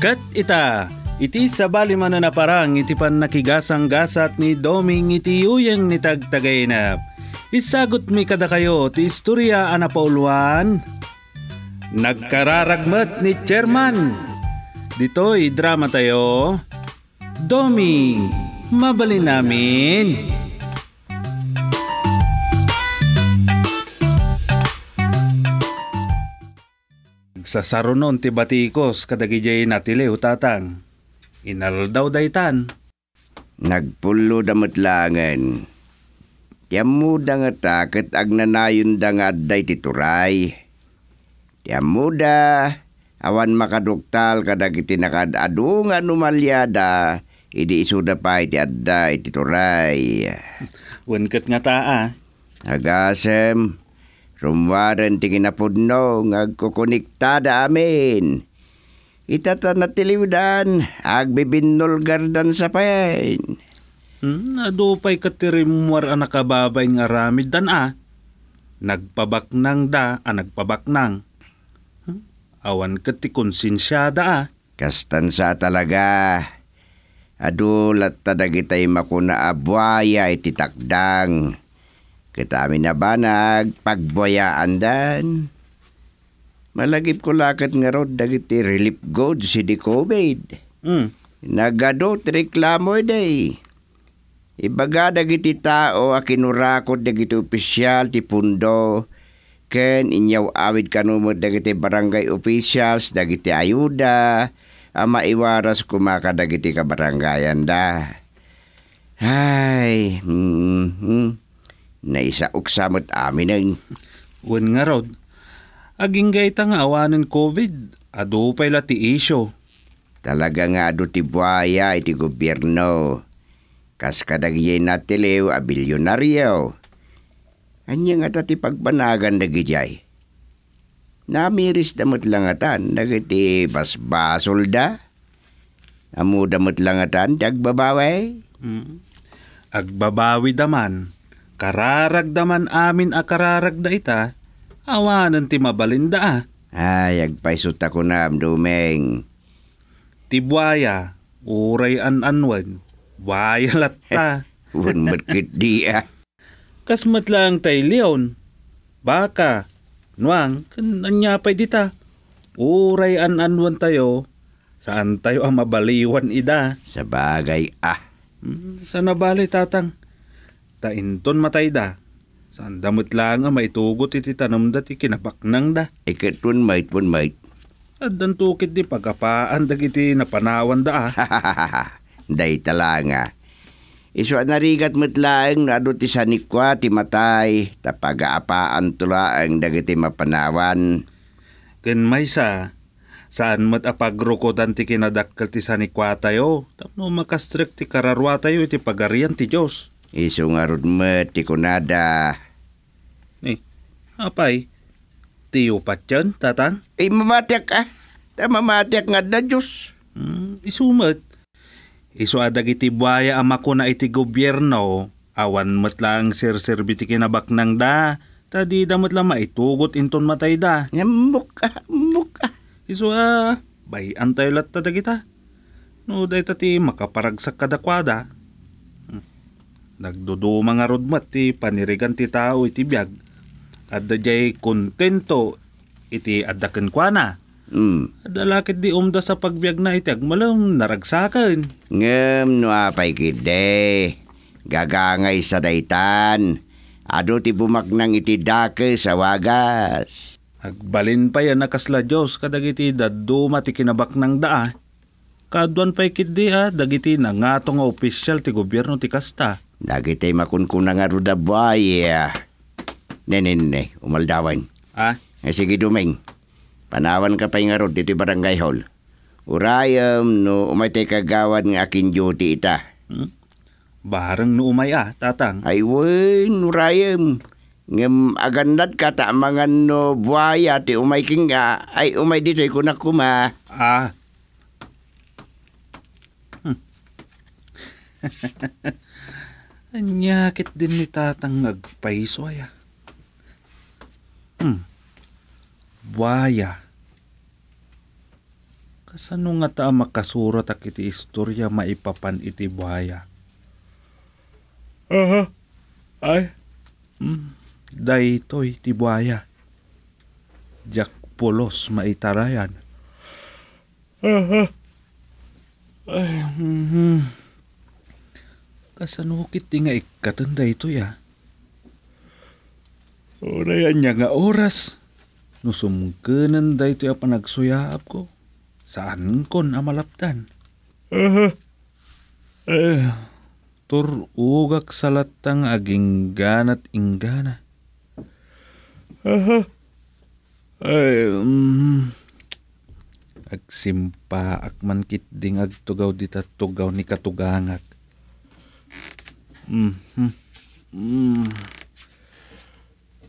Kat ita, iti sabali man na parang iti pan nakigasang gasat ni Doming iti uyeng ni tagtagaynap. Isagot mi kada kayo ti istorya anapauluan. Nagkararagmat ni Chairman. Dito'y drama tayo. Domi, mabalin namin. Sa sarunon ti batikos kadagijay natile utatang. Inal daw daytan. Nagpulo damat langan. Yamu da nga takat ag nanayon da nga aday tituray. Yamu da awan makaduktal kadag itinakad adung anumalyada idi isuda pa iti adda iti turay. Wankat nga taa. Agasem, Rumwaran ti kinapudno nga kukuniktada amin. Itata na tiliwdan, agbibinol gardan sa pain. Hmm, adupay katirimwar anakababay ng ramid dan ah nagpabaknang da a ah, nagpabaknang. Hmm? Awan kat ti konsinsyada a. Ah. Kastan sa talaga. Adulat tadag itay makuna abwaya ititakdang. takdang. Kitami na banag, pagboyaan dan. Malagip ko lakat nga rod, dagiti relief goods si di COVID. Mm. Nagadot reklamo day. Ibaga dagiti tao a kinurakot dagiti opisyal ti pundo ken inyaw awid kanumot dagiti barangay officials dagiti ayuda a maiwaras kumaka dagiti kabarangayan da. Ay, mm-hmm. Naisa uksamot amin Wan nga rod. Aging gaita nga awanin COVID. Ado pa'y ti isyo. Talaga nga ado ti buhaya iti gobyerno. Kas kadagyay na tilew a bilyonaryo. Anya nga ta ti pagbanagan na gijay. Namiris damot langatan nagiti basbasol da. Amu damot langatan dagbabaway. Mm. Agbabawi daman Kararagdaman amin a kararagda ita, awanan ti mabalinda ah. Ay, agpaisot ako na, Dumeng. Tibwaya, uray an-anwan, wayalat ta. Wan matkit di ah. Kas matlang tay Leon, baka, nuang, pa'y dita. Uray an-anwan tayo, saan tayo ang mabaliwan ida? Sa bagay ah. Hmm, Sana bali, tatang ta inton matay da. Saan damot lang nga maitugot iti tanam da ti kinapaknang da. Ikitun mait pun mait. At dantukit di pagkapaan dagiti napanawan da ah. Day talanga. Iso narigat matlaeng na do ti sanikwa ti matay tapagaapaan ang dagiti mapanawan. Ken maysa saan mat apagrokodan ti kinadakkal ti sanikwa tayo tapno makastrek ti kararwa tayo iti pagarian ti Dios. Isong arod mo, tikunada. Eh, apay, tiyo pa dyan, tatang? Eh, mamatiyak ah. Tamamatiyak nga da, Diyos. Hmm, isumat. Iso adag itibwaya ama ko na iti gobyerno. Awan met lang sir-sirbiti kinabak baknang da. Tadi damot lang maitugot inton matay da. Muka, ah, muka. Ah. Isu ah, bayan tayo latta da kita. No, dahi tati makaparagsak kadakwada Nagduduma nga rodmat ti panirigan ti tao iti biag. At dajay kontento iti adakan kwa na. Mm. Adalakit di umda sa pagbiag na iti agmalam naragsakan. Ngem nuapay kide. Gagangay sa daytan. Ado ti bumaknang iti dake sa wagas. Agbalin pa yan nakasla Diyos kadagiti daduma ti kinabak ng daa. Kaduan pa ikid di ha, ah, dagiti nangatong opisyal ti gobyerno ti kasta Dagiti makunkuna nga ruda buhay. Nene, eh. nene, umaldawan. Ha? Eh, sige, Duming. Panawan ka pa yung arod dito barangay hall. Urayam um, no umay tay kagawad ng akin duty ita. Hmm? Barang no umay ah, tatang. Ay, wen, urayam. Um, ngem agandad ka ta mga no buhaya ah, ti umay king nga. Ah, ay, umay dito ikunak kuma. Ah. Hmm. Anyakit din ni tatang agpaisoy Hmm. Waya. Kasano nga ta makasurat ak iti istorya maipapan iti buhaya? Aha. Uh-huh. Ay. Hmm. Daytoy ti buhaya. Jak polos maitarayan. Aha. Uh-huh. Ay. Mm-hmm. Kasanukit di nga ikatanda ito ya. Orayan niya nga oras. Nusumkenan da ito ya panagsuyaap ko. Saan kon amalaptan? Uh, uh, eh, tur ugak salatang aging ganat inggana. Uh, ay, um, agsimpa akman kit ding agtugaw dita tugaw ni katugangat. Mm-hmm. Mm.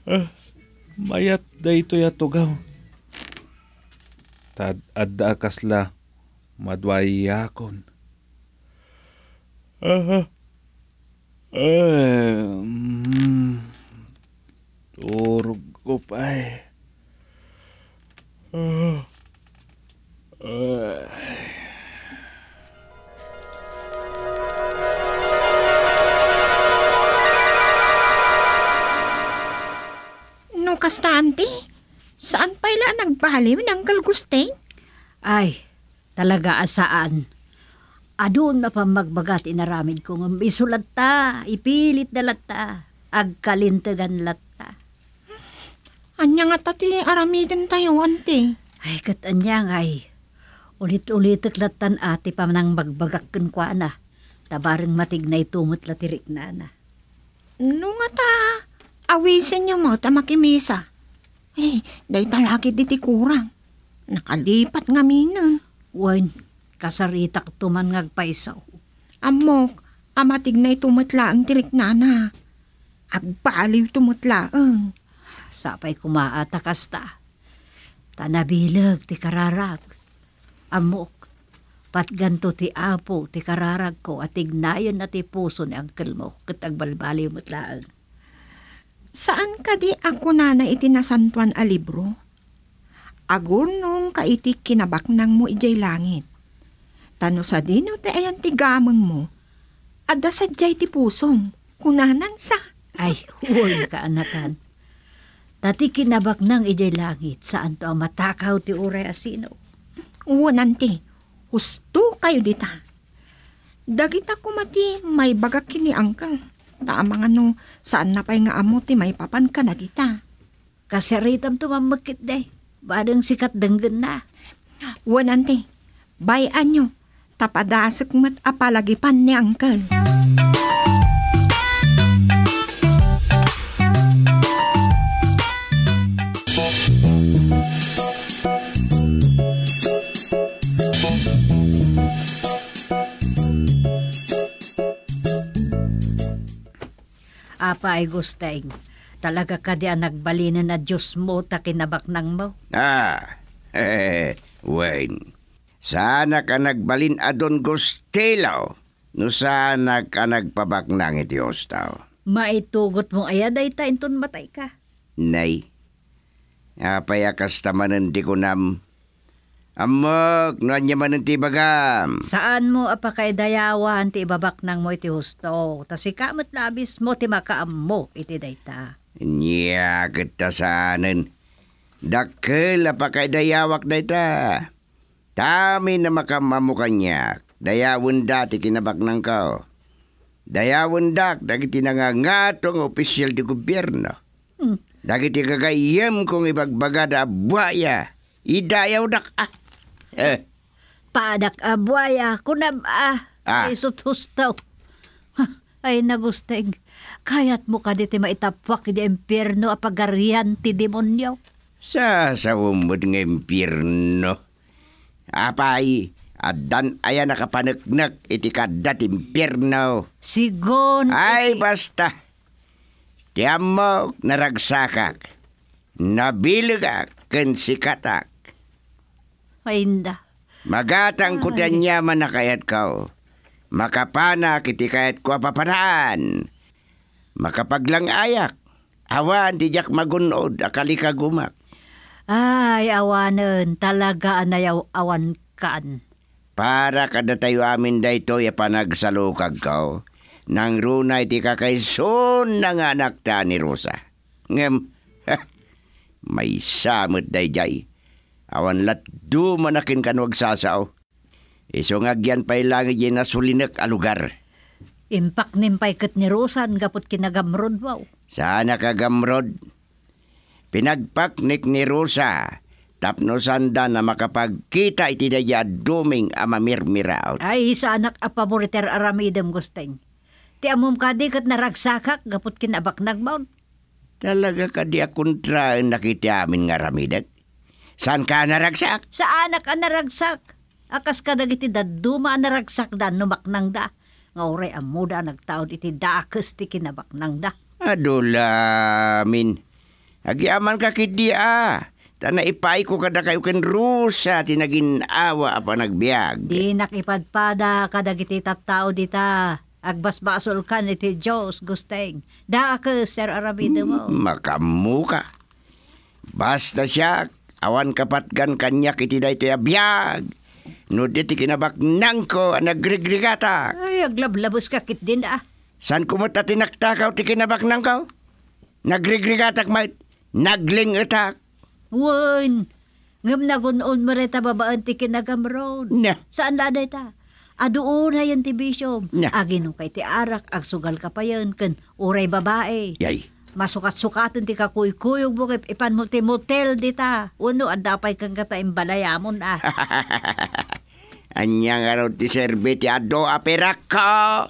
Ah, mayat da ito yatugaw. Tad adda kasla madwayakon. Aha. Eh, ah, mm, mm-hmm. turgo pa eh. Ah, uh, uh. kastante. Saan pa ila nagbaliw ng kalgusteng? Ay, talaga asaan. Adon na pa magbagat inaramid ko ng isulat ta, ipilit na latta, agkalintagan latta. Anya nga tati aramidin tayo, ante. Ay, katanya nga ay. Ulit-ulit at latan ati pa nang magbagak kwa na. Tabarang matignay tumot latirik na na. No nga ta, Awisin niyo mo, tamakimisa. Eh, day talagi kurang. Nakalipat nga minan. Wan, kasarita ka tuman ngagpaisaw. Amok, amatig na itumutla ang tirik nana. Agpaaliw tumutla ang. Eh. Sapay kumaata kasta. Tanabilag ti kararag. Amok, pat ganto ti apo ti kararag ko at ignayon na ti puso ni Uncle mo kat agbalbali mutlaan. Saan ka di ako na iti nasantuan a libro? Agunong ka iti nang mo ijay langit. Tano sa dino te ayan ti gamang mo. Ada sa jay ti pusong, kunanan sa. Ay, huwag ka anakan. Tati nang ijay langit, saan to ang matakaw ti uray asino? Uwanan ti, husto kayo dita. Dagita kumati, may baga kini angkang. Taamang ano, saan na pa'y nga amo may papan ka na kita. Kasaritam tumamagkit day. Badang sikat danggan na. nanti, bayan nyo. Tapadasak mat apalagi pan ni Uncle. paay gustaing. Talaga ka di nagbalinan na Diyos mo ta kinabak kinabaknang mo. Ah, eh, Wayne. Sana ka nagbalin adon gustelaw. No sana ka nagpabaknang iti tao. Maitugot mo aya day ta inton matay ka. Nay. Apay akas tamanan di ko nam Amok, nuan niya man ti bagam. Saan mo apa dayawan ti ibabak nang mo iti husto. Ta si labis mo ti makaam mo iti dayta. Nya kita saanen. Dakkel apa kay dayawak dayta. Tami na makamamu kanyak. Dayawon dati kinabak nang kao. Dayawon dak dagiti nangangatong opisyal di gobyerno. Hmm. Dagiti kagayem kong ibagbagada buaya. Idayaw dak ah. Eh. Padak abuaya, ah, kunab ah, ah. isot hustaw. Ay nagusteg, kayat mo ka diti maitapwak di impyerno apagarian ti demonyo. Sa sa umod ng impyerno. Apay, adan ayan nakapanagnak iti kadat impyerno. Sigon. Ay, iti... basta. Tiyam mo naragsakak. Nabiligak kensikata Mainda. Magatang ko tanya na kayat kao. Oh. Makapana kiti kayat ko papanaan. Makapaglang ayak. Awan di jak magunod akalika gumak. Ay, awanan. Talaga anayaw awan kaan. Para kada tayo amin dayto ya panagsalukag kao. Oh. Nang runay ti kakaisun ng anak ta ni Rosa. Ngem, ha, may samot dayjay. Awan lat du manakin kanwag sasaw. Isungagyan pa ilang yin na sulinak a lugar. Impak nimpay kat ni Rosan kapot kinagamrod wow. Sana kagamrod. Pinagpaknik ni Rosa tapno sanda na makapagkita iti daya duming amamirmira out. Ay, isa anak apamoriter aramidem gusteng. Ti amom kadi kat naragsakak gapot kinabak nagbaon. Talaga kadi akuntra nakiti amin nga ramidek. Saan ka naragsak? Saan ka naragsak? Akas ka dagiti daduma naragsak da numaknang da. Ngawre amuda nagtaod iti da akusti kinabaknang da. Adulamin. Agiaman ka kidi ah. Tana ipaay ko kada kayo ken rusa tinagin awa apa nagbiag. Di nakipadpada kada giti tattao dita. Agbasbasol ka ni ti Diyos, gusteng. Da ka, Sir Arabido mo. Hmm, makamuka. Basta siya, awan kapatgan kanyak iti da ito abiyag. No diti kinabak nangko ang nagrigrigata. Ay, aglablabos ka kit din ah. San kumuta tinaktakaw ti kinabak nangko? Nagrigrigatak kmait, nagling utak. Wun, ngam nagunon mo reta babaan ti kinagamroon. Na. Saan laday ta? Aduun hayan ti bishop. Na. Agin kay ti arak, agsugal ka pa yan, kan uray babae. Yay masukat-sukatan ti kakuykuy mo ipan multi-motel di ta. Uno, adapay kang kata imbalayamon ah. Anyang araw ti serbi ti ado aperak ko.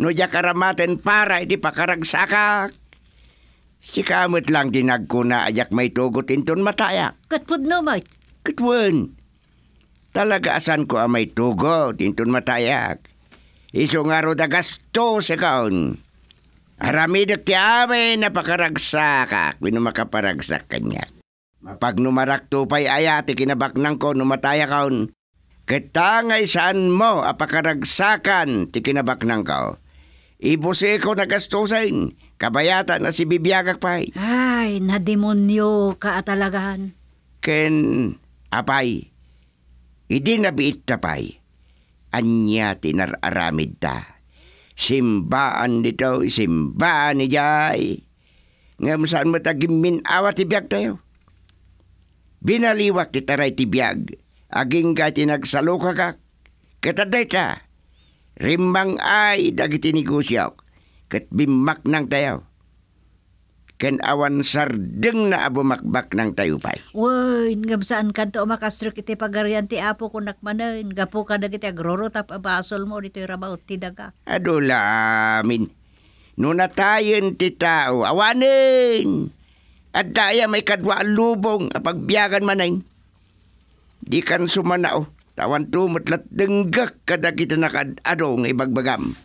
No diya karamaten para iti pakaragsakak. Si kamot lang dinagkuna ayak may tugot inton mataya. Katpod no, mate. Katwan. Talaga asan ko ang may tugot inton matayak. Iso nga ro da gasto sa Haramidak ti amay napakaragsakak, ano makaparagsak kanya. Mapag numarak tupay ayati kinabaknang ko numatay kaon. Kitangay saan mo apakaragsakan ti kinabaknang ko. Oh. Ibuse ko nagastusin, kabayata na si bibiyagak pay. Eh. Ay, nademonyo ka atalagan. Ken, apay, hindi nabiit tapay. Anya tinararamid ta simbaan dito, simbaan ni Jai. Ngam saan mo tagimin awa tibiyag tayo. Binaliwak ti taray tibiyag, aging ka tinagsaluka ka, kataday ta. Rimbang ay dagiti negosyak, kat bimak nang tayo ken awan sardeng na abumakbak ng tayupay. Woy, saan kan to makastro kiti pagarian ti apo ko nakmanan. Gapo ka na kiti agroro abasol mo dito rabaw tidaga. Adula amin. Nuna tayon ti tao, awanin. At daya may kadwa lubong pagbiyagan manayin. Di kan sumanao. Tawan tumutlat denggak kada kita nakadado ibagbagam.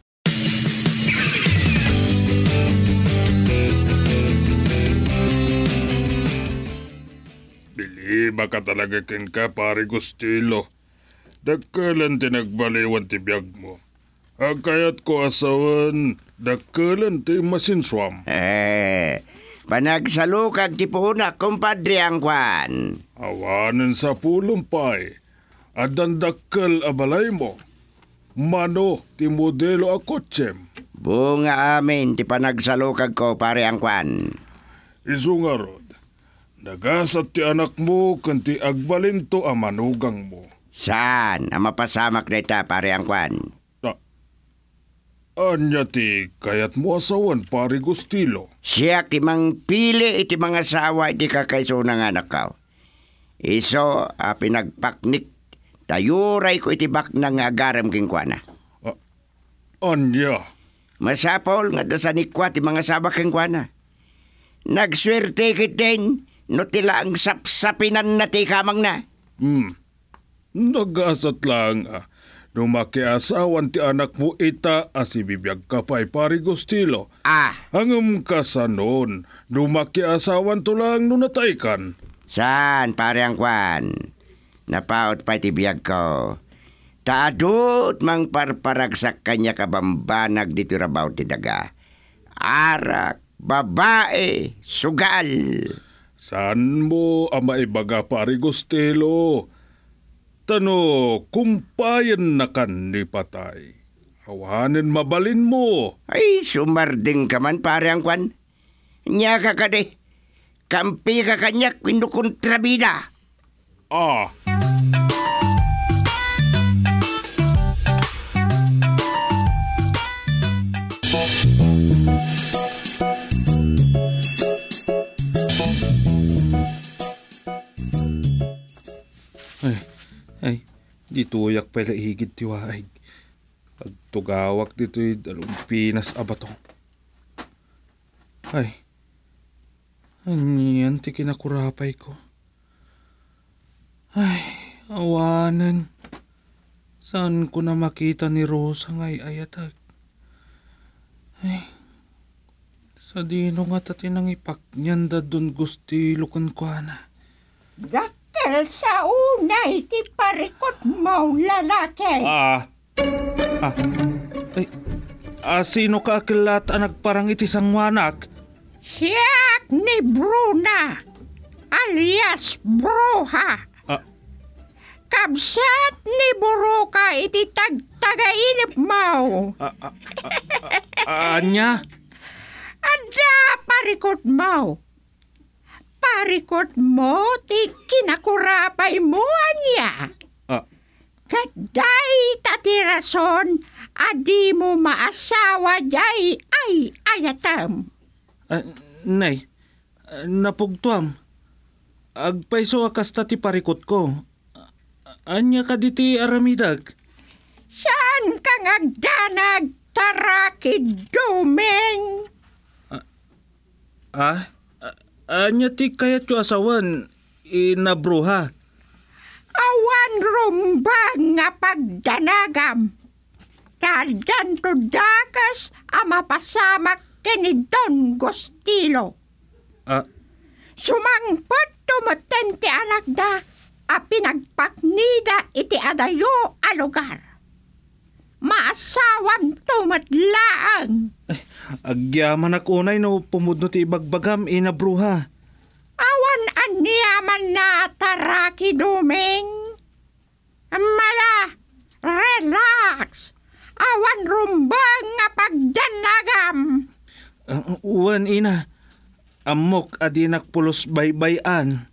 Iba ka talaga kin ka, pare Gustilo. Dagkalan ti nagbaliwan ti biyag mo. Agkayat ko asawan, dagkalan ti masinswam. Eh, panagsalukag ti punak, kumpadre ang kwan. Awanan sa pulong pay. Adan dakkal abalay mo. Mano, ti modelo akotsem. Bunga amin, ti panagsalukag ko, pare ang kwan. Isungaron, Dagasat ti anak mo, kanti agbalinto ang manugang mo. Saan? Ang mapasamak na ita, pare ang kwan. Na, anya ti, kayat mo asawan, pare Gustilo. Siya ti mang pili iti mga sawa iti kakaiso ng anak ka. Iso, a ah, pinagpaknik, tayuray ko iti bak ng agaram king kwana. Uh, anya? Masapol nga dasanikwa ti mga sabak king kwana. Nagswerte kitin, No tila ang sapsapinan na ti kamang na. Hmm. Nagasat lang ah. asawan ti anak mo ita asibibiyag ah, ka pa'y pari Gustilo. Ah. Hangam ka sa noon, numakiasawan to lang nung nataikan. Saan, pare ang kwan? Napaot pa'y tibiyag ko. Taadot mang parparagsak kanya kabambanag dito rabaw ti daga. Arak, babae, sugal. Saan mo ang maibaga pari Gustilo? Tano, kumpayan na kan ni patay. Hawanin mabalin mo. Ay, sumarding ka man pare ang kwan. Nya ka ka de. Kampi ka kanya kinukontrabida. Ah. Gituyak pala higit tiwaig. Pagtugawak dito yung dalawang pinas abatong. Ay. Anyan, tikin kurapay ko. Ay, awanan. Saan ko na makita ni Rosa ngay ayatag? Ay, sa dino nga tatinang ipak da dun gusti lukan ko na. Gak? Dahil sa unay, ti parikot mo lalaki. Ah, ah, ay, ah, sino ka akilat anak parang iti sangwanak? Siyak ni Bruna, alias Bruha. Ah. Kabsat ni Buruka iti tagtagailip mo. Ah, ah, ah, anya? Ada parikot mau parikot mo ti kinakurapay mo niya. Uh. Ah. Kaday tatirason adi mo maasawa jay ay ayatam. Uh, nay, uh, napugtuam. Agpaiso akas ti parikot ko. Anya ka diti aramidag? Siyan kang agdanag tarakid dumeng. Uh, ah? ah? Anya ti kayat yu asawan, inabruha. Awan rumbang nga pagdanagam. Taldan to dagas ama pasamak kini Don Gostilo. Ah? Sumangpot tumutin ti anak da, a pinagpaknida iti adayo a maasawan tumadlaang. Eh, agyaman ako unay no pumudno ti ibagbagam ina bruha. Awan anyaman na taraki duming. Mala, relax. Awan rumbang nga pagdanagam. Uh, uwan ina, amok adinak pulos baybayan.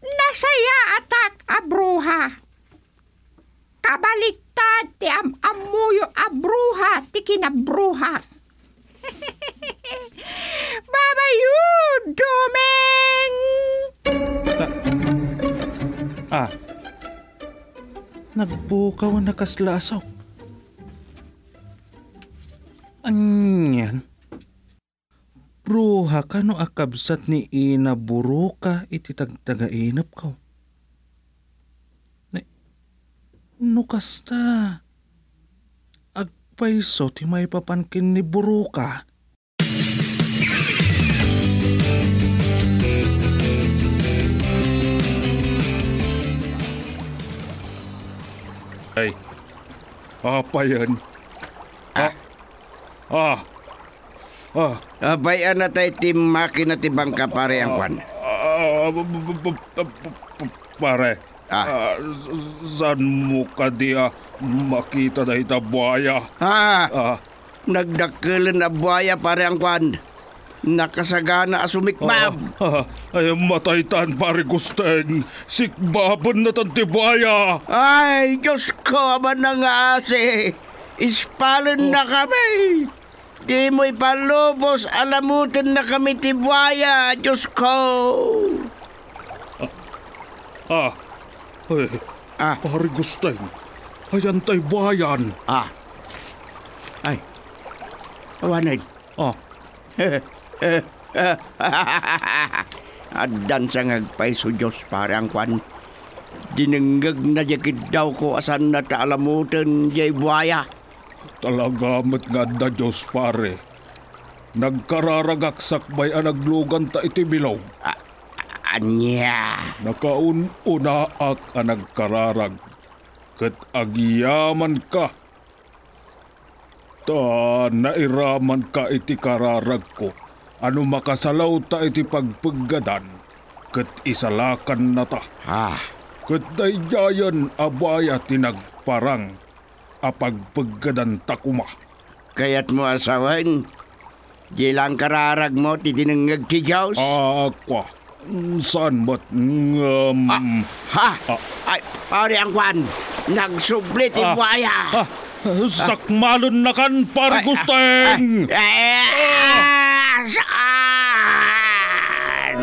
Nasaya atak abruha. Kabalik ta ti am amuyo a bruha ti kinabruha. Babayu Domeng! Ah. ah. Nagbukaw na kaslasaw. Anyan. Bruha ka akabsat ni ina buruka iti tagtagainap ka. Nukas ta. Agpaiso ti may papankin ni Buruka. Ay, apa yan? Ah. Ah. Ah. ah. Bayan na tayo ti makina ti bangka pare ang ah, kwan. Ah, ah, ah pare. Ah. Uh, ah, saan mo ka di makita na ita buhaya? Ha? Ah. Nagdakilan na buhaya pare ang kwan. Nakasagana asumikbab. Ah, ah, ay matay tan pare gusteng. Sikbaban na tan tibaya. Ay, Diyos ko man ng ase. Ispalon oh. na kami. Di mo ipalubos, alamutin na kami tibaya, Diyos ko. Ah, ah Hey, Ah, pare Gusteng. Ayan tay bayan. ah. Ay. Wanid. Ah, Addan sa ngagpay Diyos pare ang kwan. Dinenggag na yakid daw ko asan na taalamutan jay buhaya. talaga met nga da Diyos pare. Nagkararagaksak bay anaglugan ta iti bilog. Ah, kanya. Nakaununa ak anag kararag, kat agyaman ka. Ta nairaman ka iti kararag ko, ano makasalaw ta iti pagpaggadan, kat isalakan na ta. Ha? Kat dayjayan abaya tinagparang, apagpaggadan takuma. Kayat mo asawan, Di lang kararag mo, titinangag ti Ah, kwa. Saan ba't... Um, ah, ha? Ah, Ay, pare ang kwan. Nagsublit ah, waya. Ah, sakmalon na kan, par ah, Gusteng! Ah. Eh, ah, saan?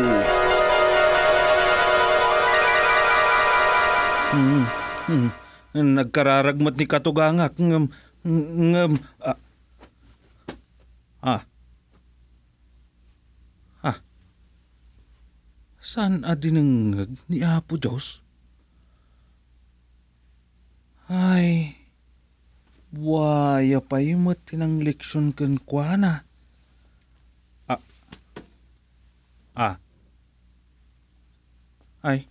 Hmm, hmm, nagkararagmat ni Katugangak. Ngam, ngam, ah. ah. Saan adinengag ah, ni Apo Diyos? Ay, waya pa imot tinang leksyon kan kwa na. Ah, ah, ay,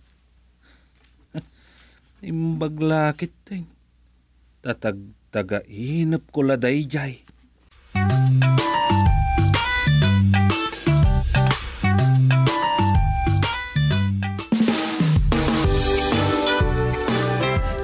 imbaglakit din. Eh. Tatagtagainap ko laday jay.